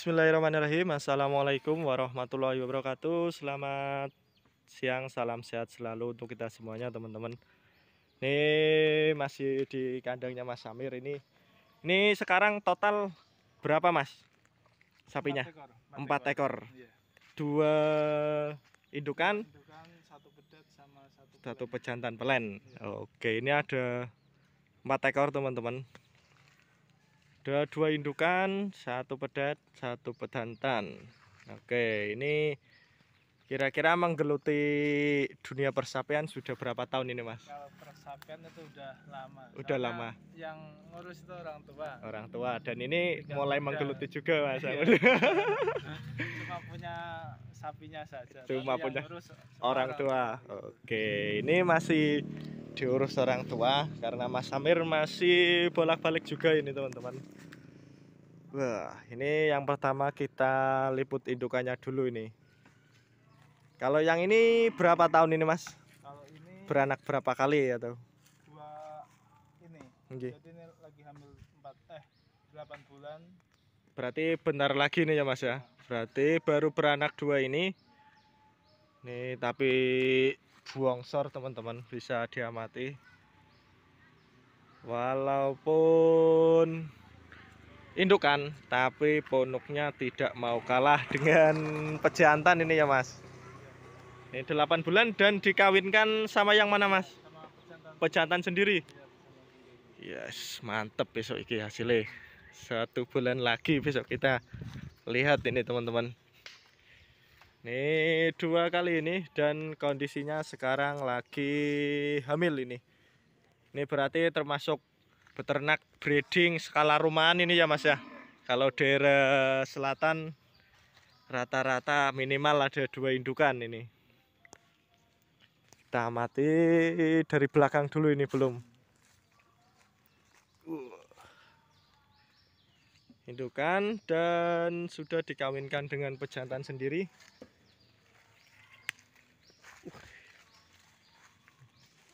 Bismillahirrahmanirrahim Assalamualaikum warahmatullahi wabarakatuh Selamat siang Salam sehat selalu untuk kita semuanya teman-teman Ini masih di kandangnya Mas Samir Ini ini sekarang total berapa mas? Sapinya? Empat ekor, iya. Dua indukan, satu pejantan pelen. Iya. Oke, ini ada empat ekor teman-teman ada dua indukan satu pedat satu pedantan oke ini kira-kira menggeluti dunia persapian sudah berapa tahun ini mas? kalau persapian itu udah lama udah Karena lama yang ngurus itu orang tua orang tua dan ini Tiga mulai muda. menggeluti juga mas iya. cuma punya sapinya saja cuma punya ngurus orang, orang tua oke ini masih diurus orang tua karena Mas Samir masih bolak-balik juga ini teman-teman Wah ini yang pertama kita liput indukannya dulu ini kalau yang ini berapa tahun ini Mas? Kalau ini beranak berapa kali ya tuh? Dua ini. Okay. Jadi ini lagi hamil 4 eh 8 bulan. Berarti benar lagi nih ya Mas ya. Iya. Berarti baru beranak dua ini. Nih tapi buongsor teman-teman bisa diamati walaupun indukan tapi ponoknya tidak mau kalah dengan pejantan ini ya mas ini 8 bulan dan dikawinkan sama yang mana mas? pejantan. pejantan sendiri? Yes, mantep besok ini hasilnya. Satu bulan lagi besok kita lihat ini teman-teman. Ini dua kali ini dan kondisinya sekarang lagi hamil ini. Ini berarti termasuk beternak breeding skala rumahan ini ya mas ya. Kalau daerah selatan rata-rata minimal ada dua indukan ini. Kita amati dari belakang dulu ini belum. Indukan dan sudah dikawinkan dengan pejantan sendiri.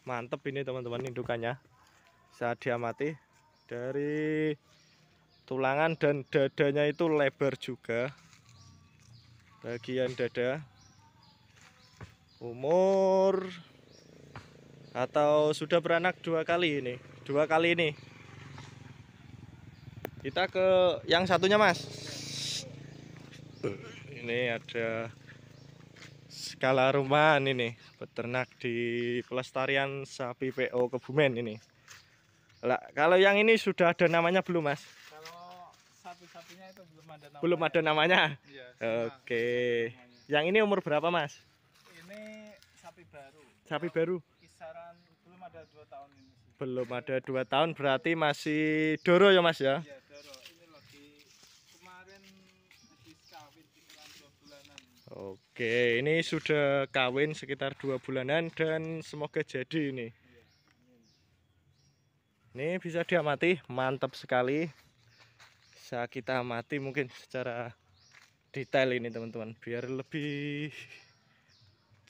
mantep ini teman-teman indukannya saya diamati dari tulangan dan dadanya itu lebar juga bagian dada umur atau sudah beranak dua kali ini dua kali ini kita ke yang satunya mas ini ada skala rumahan ini peternak di pelestarian sapi PO Kebumen ini lah kalau yang ini sudah ada namanya belum mas kalau sapi-sapinya itu belum ada namanya belum iya, ada namanya ya, oke okay. yang ini umur berapa mas ini sapi baru sapi baru kisaran belum ada dua tahun ini sih. belum ada dua tahun berarti masih doro ya mas ya, ya Oke, ini sudah kawin sekitar dua bulanan dan semoga jadi ini. Ini bisa diamati, mantap sekali. Bisa kita amati mungkin secara detail ini teman-teman, biar lebih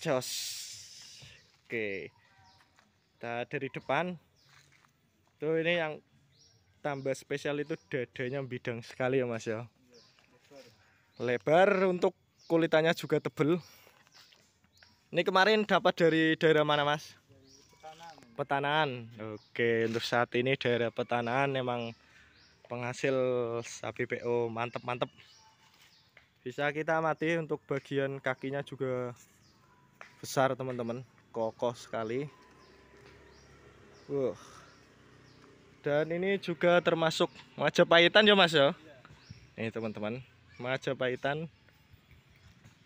jos. Oke, kita dari depan. Tuh ini yang tambah spesial itu dadanya bidang sekali ya mas ya. Lebar untuk kulitannya juga tebel ini kemarin dapat dari daerah mana mas? Dari oke untuk saat ini daerah petanaan memang penghasil sapi PO mantep-mantep bisa kita mati untuk bagian kakinya juga besar teman-teman kokoh sekali uh. dan ini juga termasuk Majapahitan ya mas ya ini teman-teman Majapahitan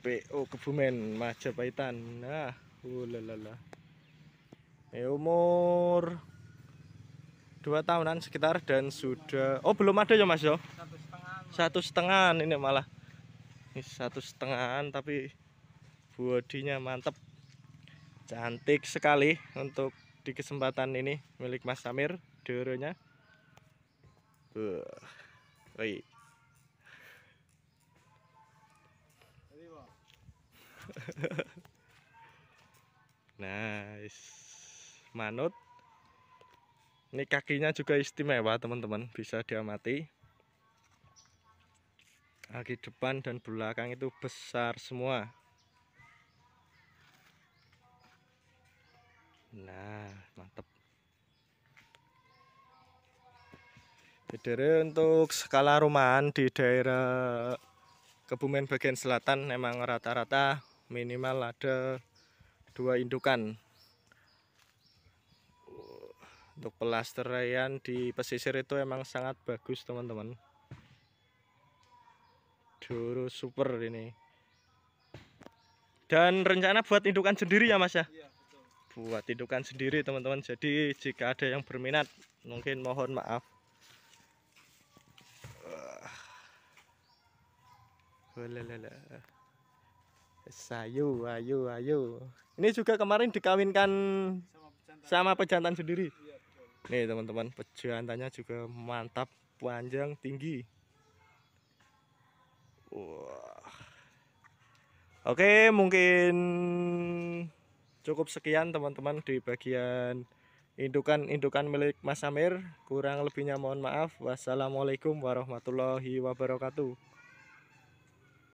PO Kebumen majapahitan nah ulalala uh, ini eh, umur dua tahunan sekitar dan sudah oh belum ada ya mas yo ya? satu setengah ini malah ini satu setengah tapi bodinya mantep cantik sekali untuk di kesempatan ini milik Mas Samir doronya. Uh, wait. nice manut ini kakinya juga istimewa teman-teman bisa diamati kaki depan dan belakang itu besar semua nah mantep jadi untuk skala rumahan di daerah Kebumen bagian selatan memang rata-rata minimal ada dua indukan untuk pelestarian di pesisir itu emang sangat bagus teman-teman juru super ini dan rencana buat indukan sendiri ya mas ya, iya, buat indukan sendiri teman-teman jadi jika ada yang berminat mungkin mohon maaf ah. la. Sayu, ayu, ayu. Ini juga kemarin dikawinkan sama pejantan, sendiri. Nih teman-teman, pejantannya juga mantap, panjang, tinggi. Wah. Oke, mungkin cukup sekian teman-teman di bagian indukan-indukan milik Mas Amir. Kurang lebihnya mohon maaf. Wassalamualaikum warahmatullahi wabarakatuh.